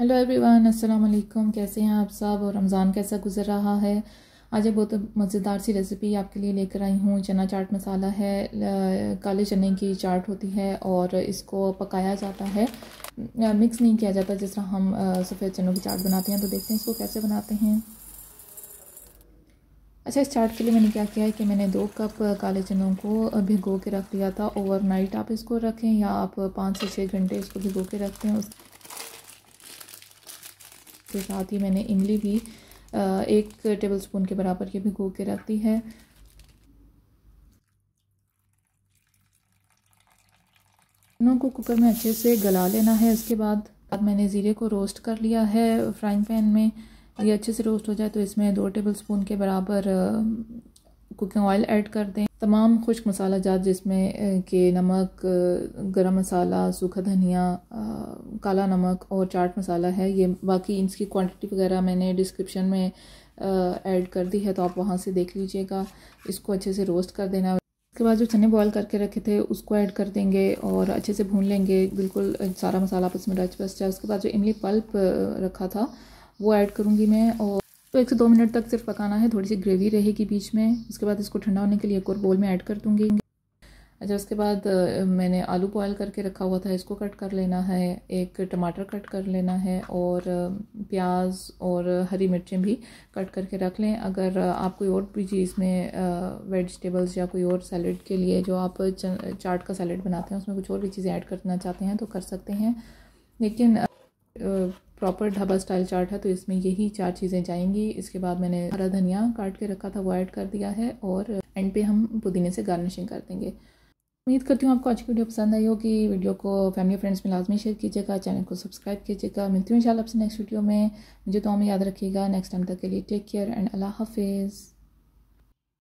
hello everyone अस्सलाम वालेकुम कैसे हैं आप सब और रमज़ान कैसा गुजर रहा है आज एक बहुत मज़ेदार सी रेसिपी आपके लिए लेकर आई हूँ चना चाट मसाला है काले चने की चाट होती है और इसको पकाया जाता है मिक्स नहीं किया जाता जिस तरह हम सफ़ेद चनों की चाट बनाते हैं तो देखते हैं इसको कैसे बनाते हैं अच्छा इस चाट के लिए मैंने क्या किया है कि मैंने दो कप काले चनों को भिगो के रख दिया था ओवरनाइट आप इसको रखें या आप पाँच से छः घंटे इसको भिगो के रखते हैं उस के तो साथ ही मैंने इमली भी एक टेबल स्पून के बराबर ये भिगो के रख दी है दोनों को कुकर में अच्छे से गला लेना है इसके बाद बाद मैंने ज़ीरे को रोस्ट कर लिया है फ्राइंग पैन में ये अच्छे से रोस्ट हो जाए तो इसमें दो टेबल स्पून के बराबर कुकिंग ऑयल ऐड कर दें तमाम खुश्क मसाला जात जिसमें के नमक गरम मसाला सूखा धनिया काला नमक और चाट मसाला है ये बाकी इसकी क्वांटिटी वगैरह मैंने डिस्क्रिप्शन में ऐड कर दी है तो आप वहाँ से देख लीजिएगा इसको अच्छे से रोस्ट कर देना उसके बाद जो चने बॉयल करके रखे थे उसको ऐड कर देंगे और अच्छे से भून लेंगे बिल्कुल सारा मसाला आपस में रच बस जाए उसके बाद जो इमली पल्प रखा था वो ऐड करूँगी मैं और तो एक से दो मिनट तक सिर्फ पकाना है थोड़ी सी ग्रेवी रहेगी बीच में उसके बाद इसको ठंडा होने के लिए एक और बोल में ऐड कर दूँगी अच्छा उसके बाद मैंने आलू बॉयल करके रखा हुआ था इसको कट कर लेना है एक टमाटर कट कर लेना है और प्याज और हरी मिर्चें भी कट करके रख लें अगर आप कोई और भी चीज़ में वेजिटेबल्स या कोई और सैलड के लिए जो आप चाट का सैलड बनाते हैं उसमें कुछ और भी चीज़ें ऐड करना चाहते हैं तो कर सकते हैं लेकिन प्रॉपर ढाबा स्टाइल चाट है तो इसमें यही चार चीज़ें जाएंगी इसके बाद मैंने हरा धनिया काट के रखा था वो ऐड कर दिया है और एंड पे हम पुदीने से गार्निशिंग कर देंगे उम्मीद करती हूँ आपको आज की वीडियो पसंद आई होगी वीडियो को फैमिली फ्रेंड्स में लाजमी शेयर कीजिएगा चैनल को सब्सक्राइब कीजिएगा मिलती हूँ इंशाल्लाह आपसे नेक्स्ट वीडियो में मुझे तो हमें याद रखिएगा नेक्स्ट टाइम तक के लिए टेक केयर एंड अल्लाह हाफिज़